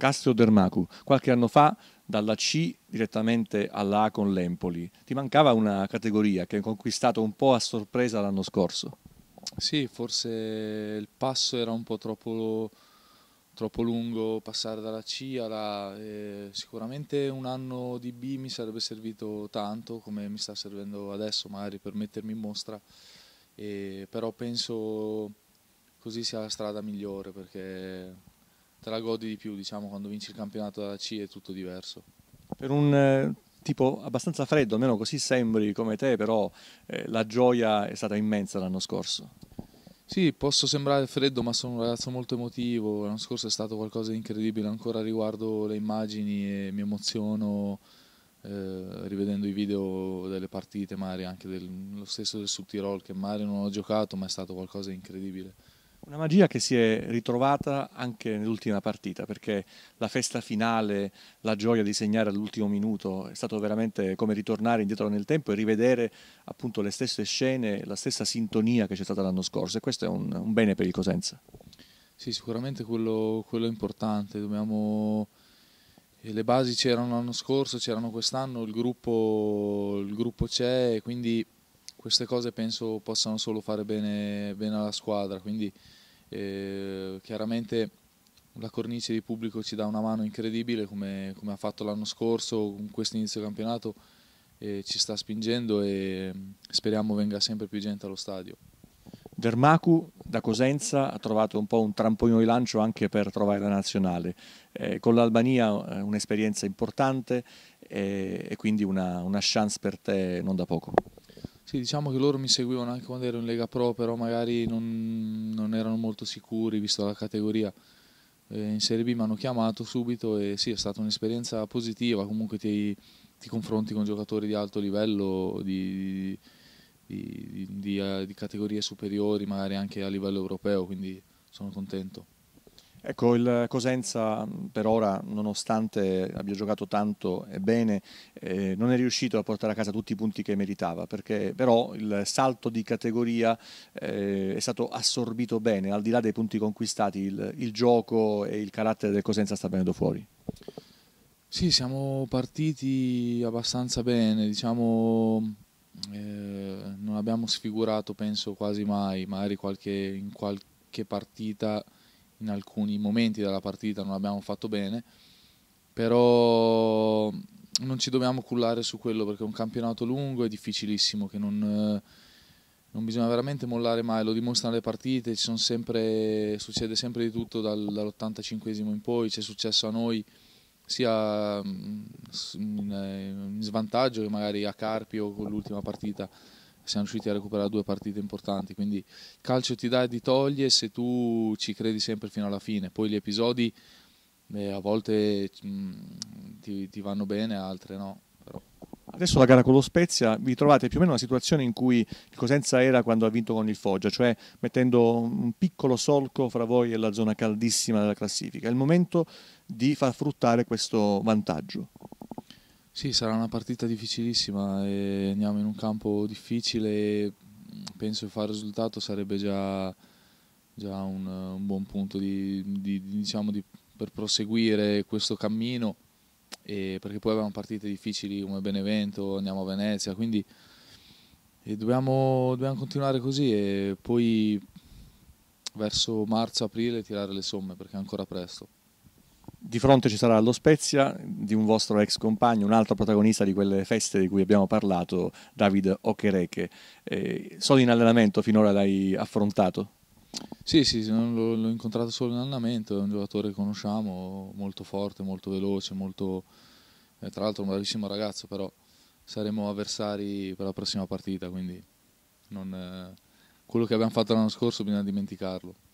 Castrodermacu, qualche anno fa dalla C direttamente alla A con l'Empoli. Ti mancava una categoria che hai conquistato un po' a sorpresa l'anno scorso. Sì, forse il passo era un po' troppo, troppo lungo passare dalla C alla eh, sicuramente un anno di B mi sarebbe servito tanto come mi sta servendo adesso magari per mettermi in mostra, eh, però penso così sia la strada migliore perché te la godi di più, diciamo, quando vinci il campionato della C è tutto diverso. Per un eh, tipo abbastanza freddo, almeno così sembri come te, però eh, la gioia è stata immensa l'anno scorso. Sì, posso sembrare freddo, ma sono un ragazzo molto emotivo. L'anno scorso è stato qualcosa di incredibile. Ancora riguardo le immagini e mi emoziono eh, rivedendo i video delle partite, magari anche del, lo stesso del Tirol, che magari non ho giocato, ma è stato qualcosa di incredibile. Una magia che si è ritrovata anche nell'ultima partita, perché la festa finale, la gioia di segnare all'ultimo minuto, è stato veramente come ritornare indietro nel tempo e rivedere appunto le stesse scene, la stessa sintonia che c'è stata l'anno scorso e questo è un, un, bene per il Cosenza. Sì, sicuramente quello, quello è importante, dobbiamo... Eh, le basi c'erano l'anno scorso, c'erano quest'anno, il gruppo, il gruppo c'è, quindi queste cose penso possano solo fare bene, bene alla squadra. Quindi eh, chiaramente la cornice di pubblico ci dà una mano incredibile come, come ha fatto l'anno scorso con questo inizio campionato eh, ci sta spingendo e mm, speriamo venga sempre più gente allo stadio. Dermacu da Cosenza ha trovato un po' un trampolino di lancio anche per trovare la nazionale. Eh, con l'Albania eh, un'esperienza importante eh, e quindi una, una chance per te non da poco. Sì, diciamo che loro mi seguivano anche quando ero in Lega Pro, però magari non, non erano molto sicuri, visto la categoria. Eh, in Serie B mi hanno chiamato subito e sì, è stata un'esperienza positiva, comunque ti, ti, confronti con giocatori di alto livello, di, di, di, di eh, categorie superiori, magari anche a livello europeo, quindi sono contento. Ecco, il Cosenza per ora, nonostante abbia giocato tanto e bene, eh, non è riuscito a portare a casa tutti i punti che meritava, perché però il salto di categoria eh, è stato assorbito bene, al di là dei punti conquistati, il, il gioco e il carattere del Cosenza sta venendo fuori. Sì, siamo partiti abbastanza bene, diciamo eh, non abbiamo sfigurato penso quasi mai, magari qualche, in qualche partita in alcuni momenti della partita non abbiamo fatto bene, però non ci dobbiamo cullare su quello perché è un campionato lungo e difficilissimo che non, eh, non bisogna veramente mollare mai, lo dimostrano le partite, sempre, succede sempre di tutto dal, dall'85esimo in poi, c'è successo a noi sia mm, in, eh, in svantaggio che magari a Carpio con l'ultima partita siamo riusciti a recuperare due partite importanti, quindi il calcio ti dà e ti toglie se tu ci credi sempre fino alla fine, poi gli episodi eh, a volte mh, mm, ti, ti, vanno bene, altre no. Però. Adesso la gara con lo Spezia, vi trovate più o meno in una situazione in cui il Cosenza era quando ha vinto con il Foggia, cioè mettendo un piccolo solco fra voi e la zona caldissima della classifica. È il momento di far fruttare questo vantaggio. Sì, sarà una partita difficilissima, andiamo in un campo difficile mm, penso che fare risultato sarebbe già, già un, un, buon punto di, di, diciamo di, per proseguire questo cammino, e perché poi abbiamo partite difficili come Benevento, andiamo a Venezia, quindi dobbiamo, dobbiamo continuare così e poi verso marzo-aprile tirare le somme perché è ancora presto. Di fronte ci sarà lo Spezia di un vostro ex compagno, un altro protagonista di quelle feste di cui abbiamo parlato, David Okereke. Eh, solo in allenamento finora l'hai affrontato? Sì, sì, l'ho, incontrato solo in allenamento, è un giocatore che conosciamo, molto forte, molto veloce, molto, eh, tra l'altro un bravissimo ragazzo, però saremo avversari per la prossima partita, quindi non, eh, quello che abbiamo fatto l'anno scorso bisogna dimenticarlo.